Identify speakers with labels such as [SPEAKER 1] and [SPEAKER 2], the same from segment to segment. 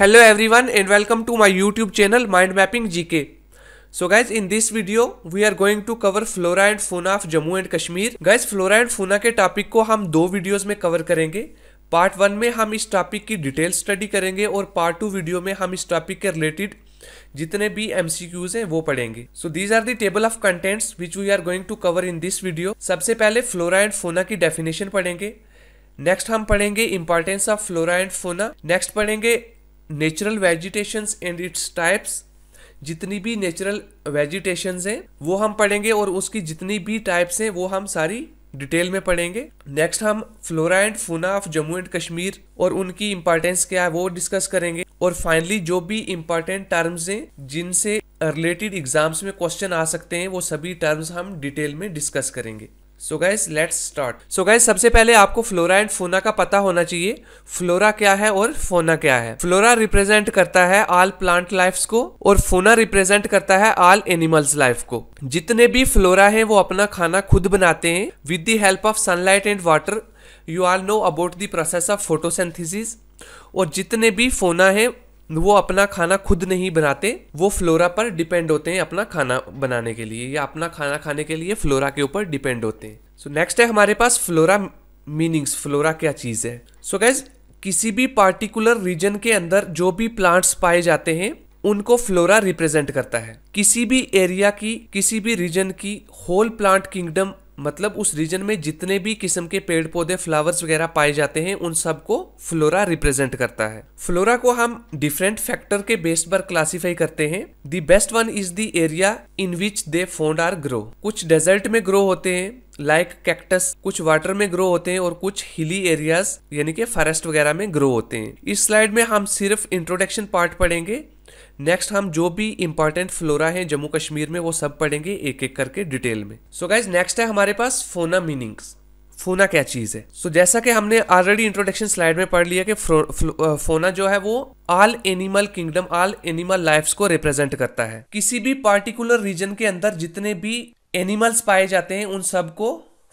[SPEAKER 1] hello everyone and welcome to my YouTube channel mind mapping GK so guys in this video we are going to cover flora and fauna of Jammu and Kashmir guys flora and fauna के topic को हम दो videos में cover करेंगे part one में हम इस topic की डिटेल स्टडी करेंगे और पार्ट टू वीडियो में हम इस टॉपिक के रिलेटेड जितने भी एम हैं वो पढ़ेंगे so these are the table of contents which we are going to cover in this video सबसे पहले फ्लोरा एंड फोना की डेफिनेशन पढ़ेंगे नेक्स्ट हम पढ़ेंगे importance of flora and fauna next पढ़ेंगे natural vegetations and its types जितनी भी नेचुरल वेजिटेशंस हैं वो हम पढ़ेंगे और उसकी जितनी भी टाइप्स हैं वो हम सारी डिटेल में पढ़ेंगे नेक्स्ट हम flora and fauna of Jammu and Kashmir और उनकी इम्पोर्टेंस क्या है वो डिस्कस करेंगे और फाइनली जो भी इम्पोर्टेंट टर्म्स हैं जिनसे रिलेटेड एग्जाम्स में क्वेश्चन आ सकते हैं वो सभी टर्म्स हम डिटेल में डिस्कस करेंगे so guys let's start so guys सबसे पहले आपको फ्लोरा एंड फोना का पता होना चाहिए फ्लोरा क्या है और फोना क्या है फ्लोरा रिप्रेजेंट करता है ऑल प्लांट लाइफ्स को और फोना रिप्रेजेंट करता है ऑल एनिमल्स लाइफ को जितने भी फ्लोरा हैं वो अपना खाना खुद बनाते हैं with the help of sunlight and water you are know about the process of photosynthesis और जितने भी फोना है वो अपना खाना खुद नहीं बनाते वो फ्लोरा पर डिपेंड होते हैं अपना खाना बनाने के लिए या अपना खाना खाने के लिए फ्लोरा के ऊपर डिपेंड होते हैं सो so, नेक्स्ट है हमारे पास फ्लोरा मीनिंग्स फ्लोरा क्या चीज़ है सो so, गैज किसी भी पार्टिकुलर रीजन के अंदर जो भी प्लांट्स पाए जाते हैं उनको फ्लोरा रिप्रेजेंट करता है किसी भी एरिया की किसी भी रीजन की होल प्लांट किंगडम मतलब उस रीजन में जितने भी किस्म के पेड़ पौधे फ्लावर्स वगैरह पाए जाते हैं उन सबको फ्लोरा रिप्रेजेंट करता है फ्लोरा को हम डिफरेंट फैक्टर के बेस पर क्लासीफाई करते हैं the best one is the area in which they found or grow कुछ डेजर्ट में ग्रो होते हैं लाइक like कैक्टस कुछ वाटर में ग्रो होते हैं और कुछ हिली एरियाज यानी कि फॉरेस्ट वगैरह में ग्रो होते हैं इस स्लाइड में हम सिर्फ इंट्रोडक्शन पार्ट पढ़ेंगे नेक्स्ट हम जो भी इंपॉर्टेंट फ्लोरा है जम्मू कश्मीर में वो सब पढ़ेंगे एक एक करके डिटेल में सो गाइज नेक्स्ट है हमारे पास फोना मीनिंग्स फोना क्या चीज है सो so, जैसा कि हमने ऑलरेडी इंट्रोडक्शन स्लाइड में पढ़ लिया कि फोना जो है वो all animal kingdom all animal lifes को रिप्रेजेंट करता है किसी भी पार्टिकुलर रीजन के अंदर जितने भी एनिमल्स पाए जाते हैं उन सब को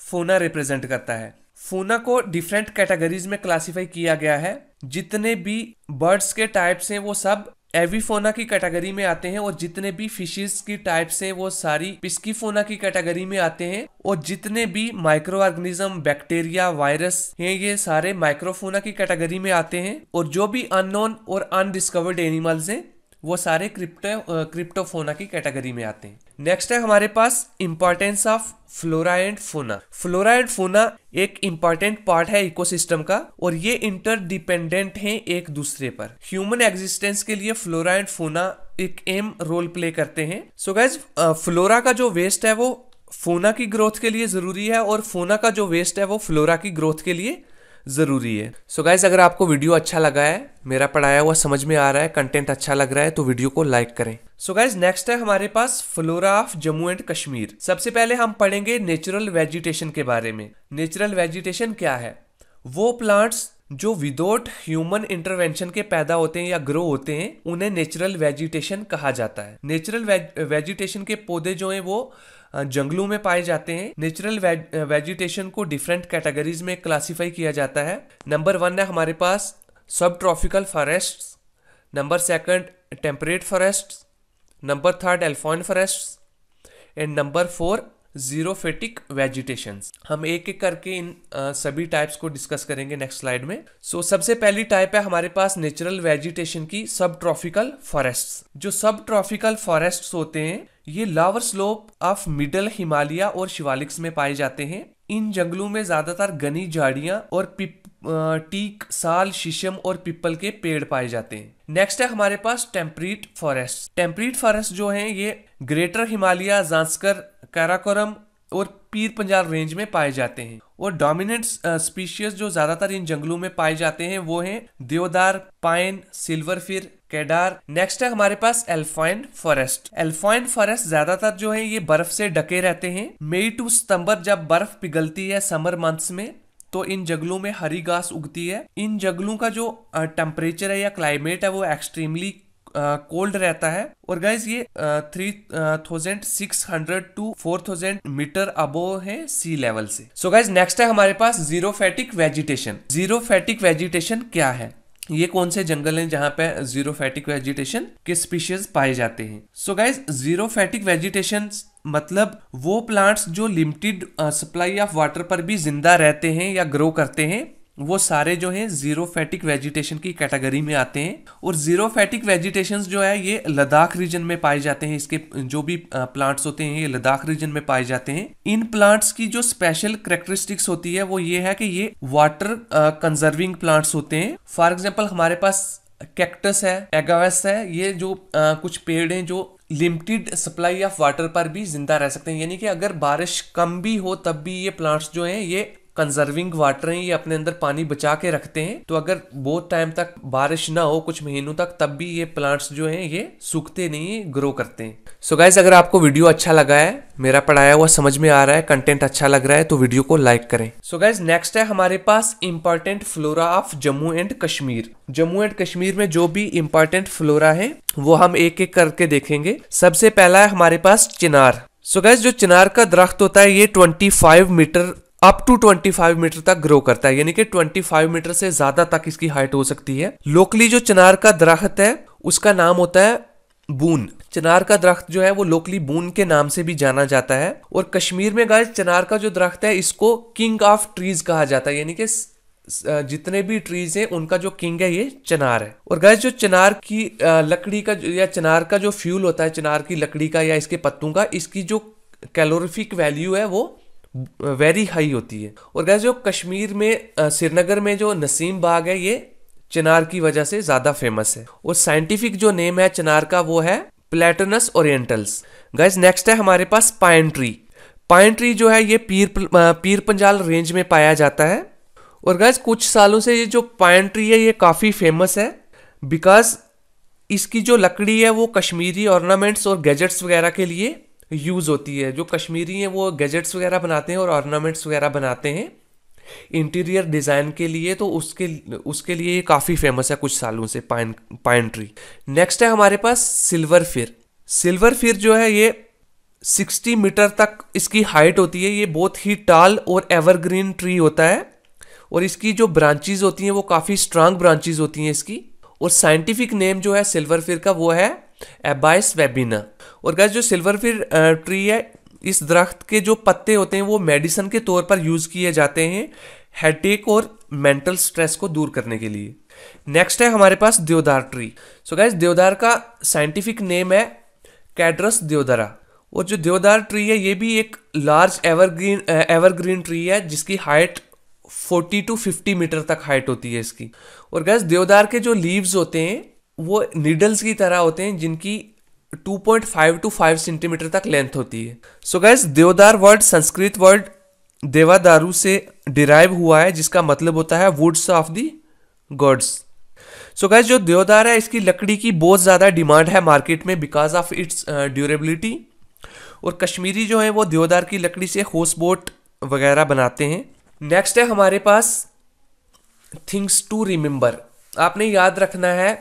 [SPEAKER 1] फोना रिप्रेजेंट करता है फोना को डिफरेंट कैटेगरीज में क्लासिफाई किया गया है जितने भी बर्ड्स के टाइप्स हैं वो सब एविफोना की कैटेगरी में आते हैं और जितने भी फिशेस की टाइप्स हैं वो सारी पिस्कीफोना की कैटेगरी में आते हैं और जितने भी माइक्रो ऑर्गेनिज्म बैक्टीरिया वायरस हैं ये सारे माइक्रोफोना की कैटेगरी में आते हैं और जो भी अननोन और अनडिस्कवर्ड एनिमल्स हैं वो सारे क्रिप्टो क्रिप्टोफोना की कैटेगरी में आते हैं नेक्स्ट है हमारे पास importance of flora and fauna flora and fauna एक इंपॉर्टेंट पार्ट है इकोसिस्टम का और ये इंटरडिपेंडेंट हैं एक दूसरे पर ह्यूमन एग्जिस्टेंस के लिए फ्लोरा एंड फोना एक एम रोल प्ले करते हैं सो गैज फ्लोरा का जो वेस्ट है वो फोना की ग्रोथ के लिए जरूरी है और फोना का जो वेस्ट है वो फ्लोरा की ग्रोथ के लिए ज़रूरी है सो so गाइज अगर आपको वीडियो अच्छा लगा है मेरा पढ़ाया हुआ समझ में आ रहा है कंटेंट अच्छा लग रहा है तो वीडियो को लाइक करें सो गाइज नेक्स्ट है हमारे पास flora of Jammu and Kashmir सबसे पहले हम पढ़ेंगे नेचुरल वेजिटेशन के बारे में नेचुरल वेजिटेशन क्या है वो प्लांट्स जो विदाउट ह्यूमन इंटरवेंशन के पैदा होते हैं या ग्रो होते हैं उन्हें नेचुरल वेजिटेशन कहा जाता है नेचुरल वेजिटेशन के पौधे जो हैं वो जंगलों में पाए जाते हैं नेचुरल वेजिटेशन को डिफरेंट कैटेगरीज में क्लासीफाई किया जाता है नंबर वन है हमारे पास sub tropical forest number second temperate forest number third alpine forest and number four xerophytic vegetation हम एक एक करके इन आ, सभी टाइप्स को डिस्कस करेंगे नेक्स्ट स्लाइड में सो so, सबसे पहली टाइप है हमारे पास नेचुरल वेजिटेशन की सब ट्रॉफिकल फॉरेस्ट जो सब ट्रॉफिकल फॉरेस्ट होते हैं ये lower slope of middle Himalaya और शिवालिक्स में पाए जाते हैं इन जंगलों में ज्यादातर घनी झाड़ियां और पिप टीक साल शीशम और पिपल के पेड़ पाए जाते हैं नेक्स्ट है हमारे पास टेम्परेट फॉरेस्ट टेम्परेट फॉरेस्ट जो है ये ग्रेटर हिमालय जांसकर काराकोरम और पीर पंजाब रेंज में पाए जाते हैं और डोमिनेंट स्पीशीज जो ज्यादातर इन जंगलों में पाए जाते हैं वो हैं deodar pine silver fir cedar next है हमारे पास एल्फाइन फॉरेस्ट एल्फाइन फॉरेस्ट ज्यादातर जो है ये बर्फ से ढके रहते हैं मई टू सितंबर जब बर्फ पिघलती है समर मंथ्स में तो इन जंगलों में हरी घास उगती है इन जंगलों का जो टेम्परेचर है या क्लाइमेट है वो एक्सट्रीमली कोल्ड रहता है और गाइज ये three thousand six hundred to four thousand metre above है सी लेवल से सो गाइज नेक्स्ट है हमारे पास xerophytic vegetation xerophytic vegetation क्या है ये कौन से जंगल हैं जहां पे जीरो फैटिक वेजिटेशन के स्पीशीज पाए जाते हैं so guys xerophytic vegetation मतलब वो प्लांट्स जो लिमिटेड सप्लाई ऑफ वाटर पर भी जिंदा रहते हैं या ग्रो करते हैं वो सारे जो हैं जीरो फैटिक वेजिटेशन की कैटेगरी में आते हैं और जीरो फैटिक वेजिटेशन जो है ये लद्दाख रीजन में पाए जाते हैं इसके जो भी प्लांट्स होते हैं ये लद्दाख रीजन में पाए जाते हैं इन प्लांट्स की जो स्पेशल करेक्टरिस्टिक्स होती है वो ये है कि ये वाटर कंजर्विंग प्लांट्स होते हैं फॉर एग्जाम्पल हमारे पास कैक्टस है एगावस है ये जो आ, कुछ पेड़ हैं जो लिमिटेड सप्लाई ऑफ वाटर पर भी जिंदा रह सकते हैं यानी कि अगर बारिश कम भी हो तब भी ये प्लांट्स जो हैं ये कंजर्विंग वाटर हैं ये अपने अंदर पानी बचा के रखते हैं तो अगर बहुत टाइम तक बारिश ना हो कुछ महीनों तक तब भी ये प्लांट्स जो हैं ये सूखते नहीं ग्रो करते हैं सो so गाइज अगर आपको वीडियो अच्छा लगा है मेरा पढ़ाया हुआ समझ में आ रहा है कंटेंट अच्छा लग रहा है तो वीडियो को लाइक करें सो गाइज नेक्स्ट है हमारे पास important flora of Jammu and Kashmir Jammu and Kashmir में जो भी इम्पोर्टेंट फ्लोरा है वो हम एक एक करके देखेंगे सबसे पहला है हमारे पास चिनार सो so गैस जो चिनार का दरख्त होता है ये 25 मीटर अप टू 25 मीटर तक ग्रो करता है यानी कि 25 मीटर से ज्यादा तक इसकी हाइट हो सकती है लोकली जो चनार का दरख्त है उसका नाम होता है बून चनार का दरख्त जो है वो लोकली बून के नाम से भी जाना जाता है और कश्मीर में गाय चनार का जो दरख्त है इसको किंग ऑफ ट्रीज कहा जाता है यानी कि जितने भी ट्रीज हैं उनका जो किंग है ये चनार है और गैस जो चनार की लकड़ी का या चनार का जो फ्यूल होता है चनार की लकड़ी का या इसके पत्तों का इसकी जो कैलोरिफिक वैल्यू है वो वेरी हाई होती है और गैस जो कश्मीर में श्रीनगर में जो नसीम बाग है ये चिनार की वजह से ज़्यादा फेमस है और साइंटिफिक जो नेम है चिनार का वो है प्लेटनस ओरिएंटल्स गैस नेक्स्ट है हमारे पास पाइन ट्री पाइन ट्री जो है ये पीर पीर पंजाल रेंज में पाया जाता है और गैस कुछ सालों से ये जो पाइन ट्री है ये काफ़ी फेमस है बिकॉज इसकी जो लकड़ी है वो कश्मीरी ऑर्नामेंट्स और गैजेट्स वगैरह के लिए यूज़ होती है जो कश्मीरी हैं वो गैजेट्स वगैरह बनाते हैं और ऑर्नामेंट्स वगैरह बनाते हैं इंटीरियर डिज़ाइन के लिए तो उसके उसके लिए ये काफ़ी फेमस है कुछ सालों से पाइन पाइन ट्री नेक्स्ट है हमारे पास सिल्वर फिर सिल्वर फिर जो है ये 60 मीटर तक इसकी हाइट होती है ये बहुत ही टाल और एवरग्रीन ट्री होता है और इसकी जो ब्रांचेज होती हैं वो काफ़ी स्ट्रांग ब्रांचेज होती हैं इसकी और साइंटिफिक नेम जो है सिल्वर फिर का वो है एबाइस वेबिना और गैस जो सिल्वर फिर ट्री है इस दरख्त के जो पत्ते होते हैं वो मेडिसन के तौर पर यूज़ किए जाते हैं हेडेक और मेंटल स्ट्रेस को दूर करने के लिए नेक्स्ट है हमारे पास देवदार ट्री सो गैस देवदार का साइंटिफिक नेम है कैड्रस देवदारा और जो देवदार ट्री है ये भी एक लार्ज एवरग्रीन एवरग्रीन ट्री है जिसकी हाइट 40 टू 50 मीटर तक हाइट होती है इसकी और गैस देवदार के जो लीव्स होते हैं वो नीडल्स की तरह होते हैं जिनकी 2.5 टू 5 सेंटीमीटर तक लेंथ होती है so guys deodar word Sanskrit word देवादारू से डिराइव हुआ है जिसका मतलब होता है woods of the gods so guys जो देवदार है इसकी लकड़ी की बहुत ज़्यादा डिमांड है मार्केट में बिकॉज ऑफ इट्स ड्यूरेबिलिटी और कश्मीरी जो है वो देवदार की लकड़ी से होस बोट वगैरह बनाते हैं नेक्स्ट है हमारे पास थिंग्स टू रिमेंबर आपने याद रखना है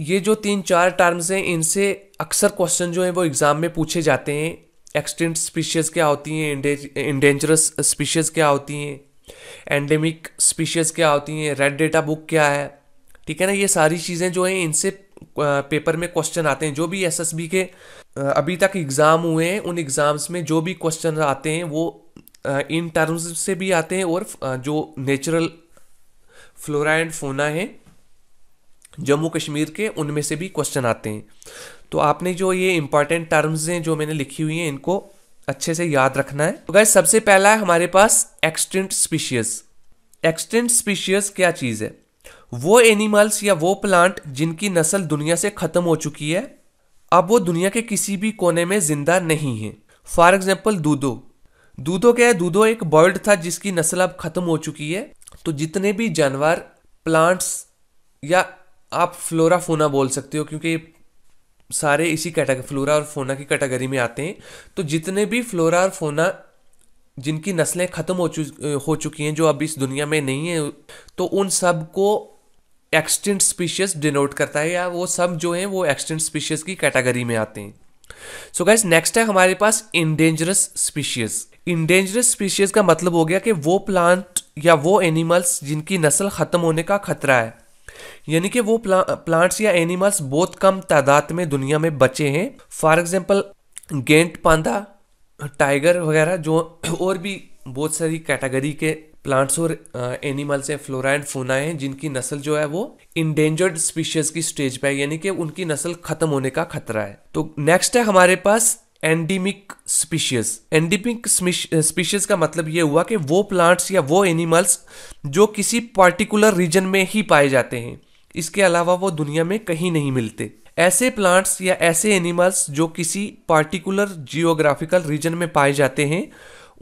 [SPEAKER 1] ये जो तीन चार टर्म्स हैं इनसे अक्सर क्वेश्चन जो हैं वो एग्ज़ाम में पूछे जाते हैं एक्सटेंट स्पीशीज़ क्या होती हैं इंडेंजरस स्पीशीज़ क्या होती हैं एंडेमिक स्पीशीज़ क्या होती हैं रेड डेटा बुक क्या है ठीक है ना ये सारी चीज़ें जो हैं इनसे पेपर में क्वेश्चन आते हैं जो भी एस के अभी तक एग्ज़ाम हुए हैं उन एग्ज़ाम्स में जो भी क्वेश्चन आते हैं वो इन टर्म्स से भी आते हैं और जो नेचुरल फ्लोरा एंड फोना है जम्मू कश्मीर के उनमें से भी क्वेश्चन आते हैं तो आपने जो ये इंपॉर्टेंट टर्म्स हैं जो मैंने लिखी हुई हैं इनको अच्छे से याद रखना है तो सबसे पहला है हमारे पास एक्सटेंट स्पीशियस एक्सटेंट स्पीशियस क्या चीज़ है वो एनिमल्स या वो प्लांट जिनकी नस्ल दुनिया से ख़त्म हो चुकी है अब वो दुनिया के किसी भी कोने में ज़िंदा नहीं है फॉर एग्जाम्पल दूधो दूधो क्या है दूधो एक बर्ड था जिसकी नस्ल अब ख़त्म हो चुकी है तो जितने भी जानवर प्लांट्स या आप फ्लोरा फोना बोल सकते हो क्योंकि सारे इसी कैटेगरी फ्लोरा और फोना की कैटेगरी में आते हैं तो जितने भी फ्लोरा और फोना जिनकी नस्लें ख़त्म हो चु हो चुकी हैं जो अब इस दुनिया में नहीं है तो उन सब को एक्सटेंट स्पीशीज डिनोट करता है या वो सब जो हैं वो एक्सटेंट स्पीशीज की कैटेगरी में आते हैं सो गैस नेक्स्ट है हमारे पास इंडेंजरस स्पीशीज इंडेंजरस स्पीशीज का मतलब हो गया कि वो प्लांट या वो एनिमल्स जिनकी नस्ल ख़त्म होने का खतरा है यानी कि वो प्ला, प्लांट्स या एनिमल्स बहुत कम तादाद में दुनिया में बचे हैं for example giant panda tiger वगैरह जो और भी बहुत सारी कैटेगरी के प्लांट्स और एनिमल्स uh, हैं फ्लोरा एंड फोना हैं जिनकी नस्ल जो है वो इंडेंजर्ड स्पीशीज की स्टेज पे है यानी कि उनकी नस्ल खत्म होने का खतरा है तो नेक्स्ट है हमारे पास एंडीमिक स्पीशीज एंडीमिक स्पीशीज का मतलब ये हुआ कि वो प्लांट्स या वो एनिमल्स जो किसी पार्टिकुलर रीजन में ही पाए जाते हैं इसके अलावा वो दुनिया में कहीं नहीं मिलते ऐसे प्लांट्स या ऐसे एनिमल्स जो किसी पार्टिकुलर जियोग्राफिकल रीजन में पाए जाते हैं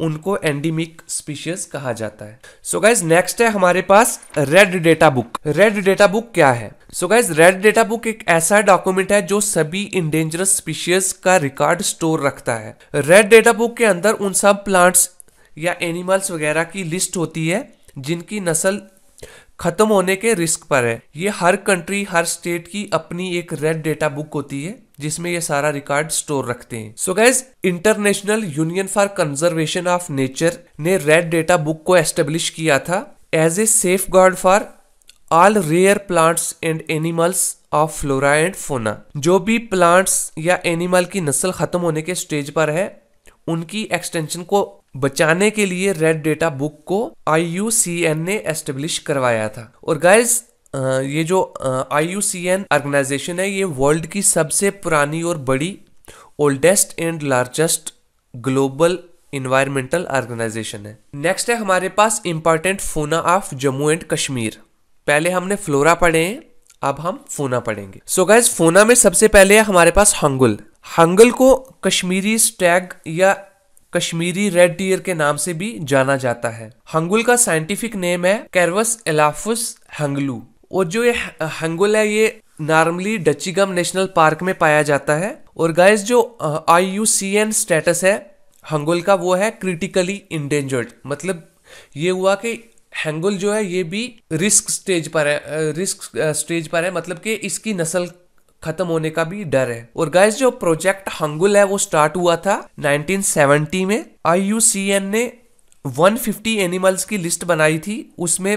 [SPEAKER 1] उनको एंडीमिक स्पीशीज कहा जाता है सो गाइज नेक्स्ट है हमारे पास red data book red data book क्या है so guys red data book एक ऐसा डॉक्यूमेंट है जो सभी इंडेंजरस स्पीशीज का रिकॉर्ड स्टोर रखता है रेड डेटा बुक के अंदर उन सब प्लांट्स या एनिमल्स वगैरह की लिस्ट होती है जिनकी नस्ल ख़त्म होने के रिस्क पर है ये हर कंट्री हर स्टेट की अपनी एक रेड डेटा बुक होती है जिसमें ये सारा रिकॉर्ड स्टोर रखते हैं so guys International Union for Conservation of Nature ने रेड डेटा बुक को एस्टेब्लिश किया था as a safeguard for all rare plants and animals of flora and fauna जो भी प्लांट्स या एनिमल की नस्ल खत्म होने के स्टेज पर है उनकी एक्सटेंशन को बचाने के लिए रेड डेटा बुक को आई यू सी एन ने एस्टेब्लिश करवाया था और गाइज ये जो I U C N organisation है ये वर्ल्ड की सबसे पुरानी और बड़ी oldest and largest global environmental organisation है नेक्स्ट है हमारे पास important fauna of Jammu and Kashmir पहले हमने फ्लोरा पढ़े हैं अब हम फोना पढ़ेंगे सो so गाइज फोना में सबसे पहले है हमारे पास हंगुल हंगल को कश्मीरी स्टैग या कश्मीरी रेड डियर के नाम से भी जाना जाता है हंगुल का साइंटिफिक नेम है कैरवस एलाफुस हंगलू और जो ये हंगुल है ये नॉर्मली डचीगम नेशनल पार्क में पाया जाता है और गाइस जो I U C N status है हंगुल का वो है क्रिटिकली इंडेंजर्ड मतलब ये हुआ कि हंगुल जो है ये भी रिस्क स्टेज पर है रिस्क स्टेज पर है मतलब कि इसकी नस्ल खत्म होने का भी डर है और गाइस जो प्रोजेक्ट हंगुल है वो स्टार्ट हुआ था 1970 में आई ने 150 एनिमल्स की लिस्ट बनाई थी उसमें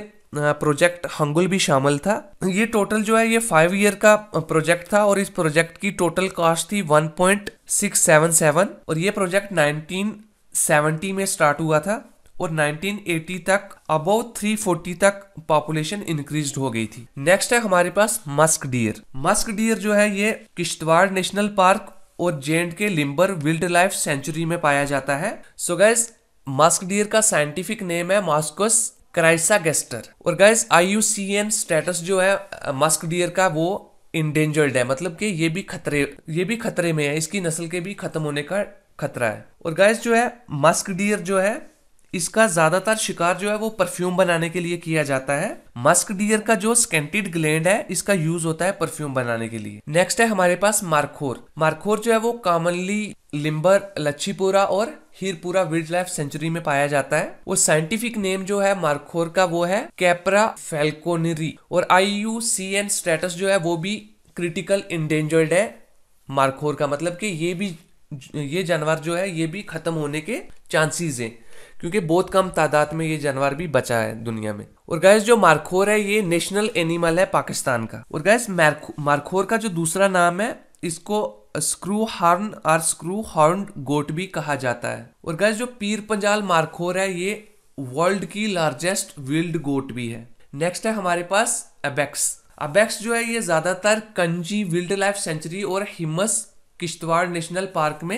[SPEAKER 1] प्रोजेक्ट हंगुल भी शामिल था ये टोटल जो है ये फाइव ईयर का प्रोजेक्ट था और इस प्रोजेक्ट की टोटल कॉस्ट थी 1.677 और ये प्रोजेक्ट 1970 में स्टार्ट हुआ था और 1980 तक अबाउ 340 तक पॉपुलेशन इंक्रीज हो गई थी नेक्स्ट है हमारे पास मस्क डियर मस्क डियर जो है ये किश्तवाड़ नेशनल पार्क और जे के लिम्बर विल्ड लाइफ सेंचुरी में पाया जाता है so so guys musk deer का साइंटिफिक नेम है मास्कोस क्राइसा गेस्टर और गैस आई स्टेटस जो है मस्क डियर का वो इंडेंजर्ड है मतलब कि ये भी खतरे ये भी खतरे में है इसकी नस्ल के भी खत्म होने का खतरा है और गैस जो है मस्क डियर जो है इसका ज्यादातर शिकार जो है वो परफ्यूम बनाने के लिए किया जाता है मस्क डियर का जो स्केंटेड ग्लैंड है इसका यूज होता है परफ्यूम बनाने के लिए नेक्स्ट है हमारे पास मारखोर मारखोर जो है वो कॉमनली लिम्बर लच्छीपुरा और हीरपुरा वाइल्ड लाइफ सेंचुरी में पाया जाता है वो साइंटिफिक नेम जो है मारखोर का वो है कैपरा फेल्कोनरी और I U C N status जो है वो भी क्रिटिकल इंडेंजर्ड है मारखोर का मतलब कि ये भी ये जानवर जो है ये भी खत्म होने के चांसेस हैं क्योंकि बहुत कम तादाद में ये जानवर भी बचा है दुनिया में और गैस जो मारखोर है ये नेशनल एनिमल है पाकिस्तान का और गैस मारखोर का जो दूसरा नाम है इसको स्क्रू हॉर्न और स्क्रू हॉर्न गोट भी कहा जाता है और गैस जो पीर पंजाल मारखोर है ये वर्ल्ड की लार्जेस्ट विल्ड गोट भी है नेक्स्ट है हमारे पास अबेक्स अबेक्स जो है ये ज़्यादातर कंजी विल्ड लाइफ सेंचुरी और हिमस किश्तवाड़ नेशनल पार्क में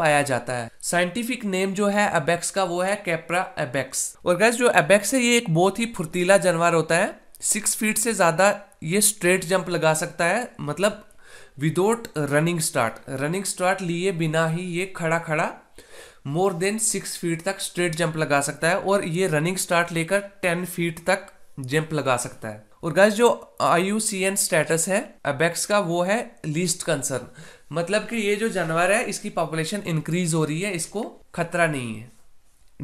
[SPEAKER 1] पाया जाता है साइंटिफिक नेम जो है अबेक्स का वो है कैप्रा एबेक्स और गैस जो एबेक्स है ये एक बहुत ही फुर्तीला जानवर होता है सिक्स फीट से ज़्यादा ये स्ट्रेट जंप लगा सकता है मतलब without running start running start लिए बिना ही ये खड़ा खड़ा मोर देन सिक्स फीट तक स्ट्रेट जंप लगा सकता है और ये रनिंग स्टार्ट लेकर टेन फीट तक जंप लगा सकता है और गैस जो I U C N status है अबेक्स का वो है लीस्ट कंसर्न मतलब कि ये जो जानवर है इसकी पॉपुलेशन इंक्रीज हो रही है इसको खतरा नहीं है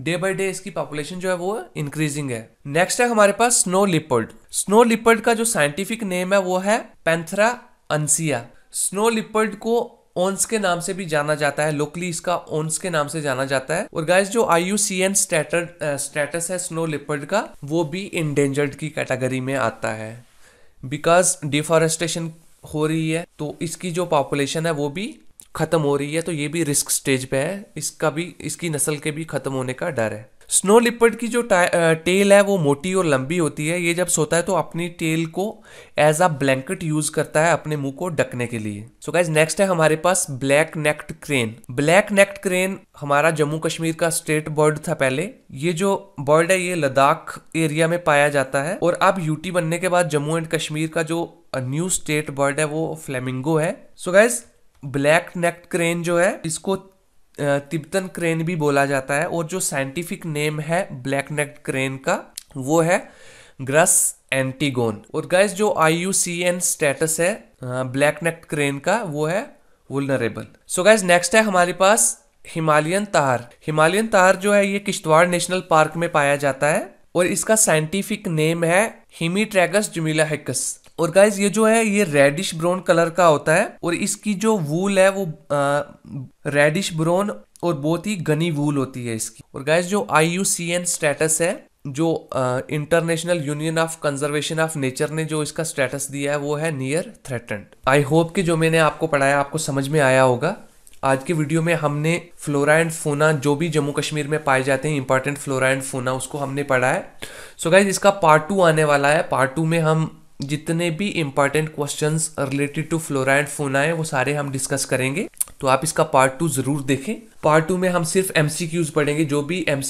[SPEAKER 1] डे बाय डे इसकी पॉपुलेशन जो है वो इंक्रीजिंग है नेक्स्ट है हमारे पास स्नो लिपर्ड स्नो लिपर्ड का जो साइंटिफिक नेम है वो है पेंथरा अंसिया स्नो लिपर्ड को ओन्स के नाम से भी जाना जाता है लोकली इसका ओन्स के नाम से जाना जाता है और गाइस जो I U C N status है स्नो लिपर्ड का वो भी इंडेंजर्ड की कैटेगरी में आता है बिकॉज डिफॉरेस्टेशन हो रही है तो इसकी जो पॉपुलेशन है वो भी ख़त्म हो रही है तो ये भी रिस्क स्टेज पे है इसका भी इसकी नस्ल के भी ख़त्म होने का डर है स्नो लिपर्ड की जो टेल है वो मोटी और लंबी होती है ये जब सोता है तो अपनी टेल को एज अ ब्लैंकेट यूज करता है अपने मुंह को ढकने के लिए सो गाइज नेक्स्ट है हमारे पास black necked crane black necked crane हमारा जम्मू कश्मीर का स्टेट बर्ड था पहले ये जो बर्ड है ये लद्दाख एरिया में पाया जाता है और अब यूटी बनने के बाद जम्मू एंड कश्मीर का जो न्यू स्टेट बर्ड है वो फ्लेमिंगो है so guys black necked crane जो है इसको तिब्बतन क्रेन भी बोला जाता है और जो साइंटिफिक नेम है ब्लैक नेक्ट क्रेन का वो है ग्रस एंटीगोन और गैस जो I U C N status है ब्लैक नेक्ट क्रेन का वो है वुलनरेबल सो गैस नेक्स्ट है हमारे पास हिमालयन तार हिमालयन तार जो है ये किश्तवाड़ नेशनल पार्क में पाया जाता है और इसका साइंटिफिक नेम है हिमी ट्रैगस जुमिला हेकस और गाइज ये जो है ये रेडिश ब्राउन कलर का होता है और इसकी जो वूल है वो रेडिश ब्राउन और बहुत ही घनी वूल होती है इसकी और गाइज जो आई स्टेटस है जो International Union of Conservation of Nature ने जो इसका स्टेटस दिया है वो है नियर थ्रेटेंड आई होप कि जो मैंने आपको पढ़ाया आपको समझ में आया होगा आज के वीडियो में हमने फ्लोरा एंड फोना जो भी जम्मू कश्मीर में पाए जाते हैं इंपॉर्टेंट फ्लोरा एंड फोना उसको हमने पढ़ा है सो so गाइज इसका पार्ट टू आने वाला है पार्ट टू में हम जितने भी important question related to flora and fauna है वो सारे हम डिस्कस करेंगे तो आप इसका पार्ट टू जरूर देखें पार्ट टू में हम सिर्फ एम पढ़ेंगे जो भी एम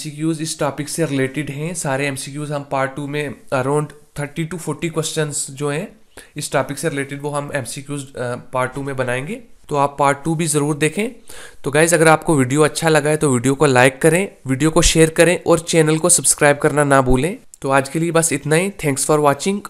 [SPEAKER 1] इस टॉपिक से रिलेटेड हैं सारे एम हम पार्ट टू में around thirty to forty question जो हैं इस टॉपिक से रिलेटेड वो हम एम पार्ट टू में बनाएंगे तो आप पार्ट टू भी ज़रूर देखें तो गाइज़ अगर आपको वीडियो अच्छा लगा है तो वीडियो को लाइक करें वीडियो को शेयर करें और चैनल को सब्सक्राइब करना ना भूलें तो आज के लिए बस इतना ही थैंक्स फॉर वॉचिंग